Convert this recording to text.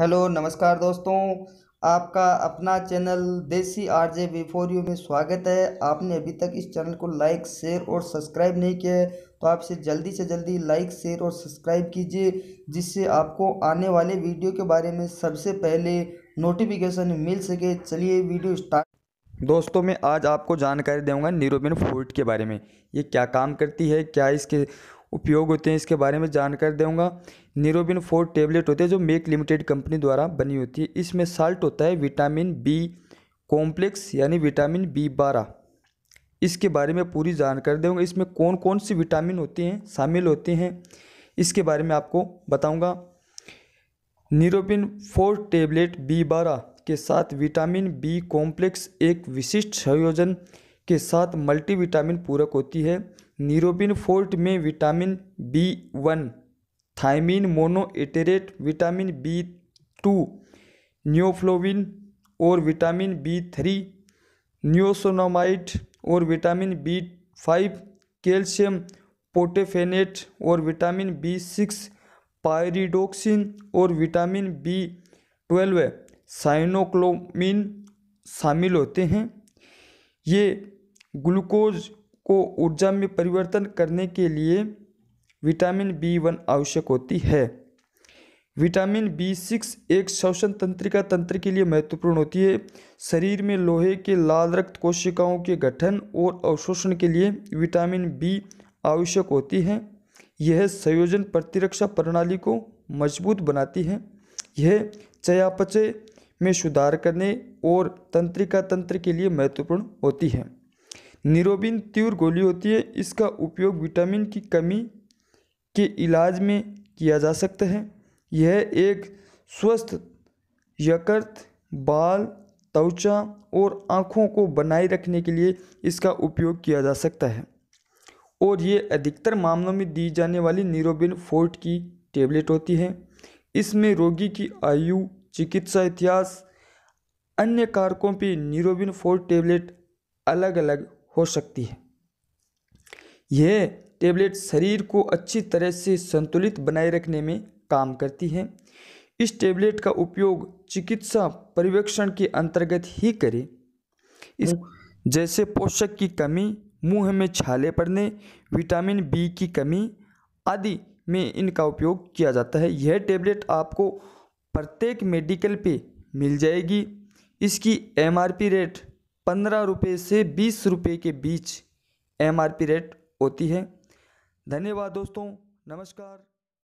hello नमस्कार दोस्तों आपका अपना चैनल देसी आर जे बी यू में स्वागत है आपने अभी तक इस चैनल को लाइक शेयर और सब्सक्राइब नहीं किया है तो आपसे जल्दी से जल्दी लाइक शेयर और सब्सक्राइब कीजिए जिससे आपको आने वाले वीडियो के बारे में सबसे पहले नोटिफिकेशन मिल सके चलिए वीडियो स्टार्ट दोस्तों मैं आज आपको जानकारी दूंगा न्यूरोबिन फोर्ट के बारे में ये क्या काम करती है क्या इसके उपयोग होते हैं इसके बारे में जानकारी दूंगा निरोबिन फोर टेबलेट होते हैं जो मेक लिमिटेड कंपनी द्वारा बनी होती है इसमें साल्ट होता है विटामिन बी कॉम्प्लेक्स यानी विटामिन बी बारह इसके बारे में पूरी जानकारी दूंगा इसमें कौन कौन सी विटामिन होती हैं शामिल होती हैं इसके बारे में आपको बताऊँगा निरोबिन फोर टेबलेट बी बारह के साथ विटामिन बी कॉम्प्लेक्स एक विशिष्ट संयोजन के साथ मल्टीविटामिन पूरक होती है नीरोबिन फोर्ट में vitamin B one mono mononitrate vitamin B two riboflavin और विटामिन बी थ्री न्योसोनोमाइट और vitamin B five calcium pantothenate और विटामिन बी सिक्स पायरिडोक्सिन और विटामिन बी ट्वेल्व साइनोक्लोमिन शामिल होते हैं ये ग्लूकोज को ऊर्जा में परिवर्तन करने के लिए विटामिन बी वन आवश्यक होती है विटामिन बी सिक्स एक श्वसन तंत्रिका तंत्र के लिए महत्वपूर्ण होती है शरीर में लोहे के लाल रक्त कोशिकाओं के गठन और अवशोषण के लिए विटामिन बी आवश्यक होती है यह संयोजन प्रतिरक्षा प्रणाली को मजबूत बनाती है यह चयापचय में सुधार करने और तंत्रिका तंत्र के लिए महत्वपूर्ण होती है निरोबिन तीव्र गोली होती है इसका उपयोग विटामिन की कमी के इलाज में किया जा सकता है यह एक स्वस्थ यकृत बाल त्वचा और आँखों को बनाए रखने के लिए इसका उपयोग किया जा सकता है और ये अधिकतर मामलों में दी जाने वाली निरोबिन फोर्ट की टेबलेट होती है इसमें रोगी की आयु चिकित्सा इतिहास अन्य कारकों पर निरोबिन फोर्ट टेबलेट अलग अलग हो सकती है यह टेबलेट शरीर को अच्छी तरह से संतुलित बनाए रखने में काम करती है इस टेबलेट का उपयोग चिकित्सा परिवेक्षण के अंतर्गत ही करें इस जैसे पोषक की कमी मुंह में छाले पड़ने विटामिन बी की कमी आदि में इनका उपयोग किया जाता है यह टेबलेट आपको प्रत्येक मेडिकल पे मिल जाएगी इसकी एमआरपी रेट पंद्रह रुपये से बीस रुपये के बीच एम रेट होती है धन्यवाद दोस्तों नमस्कार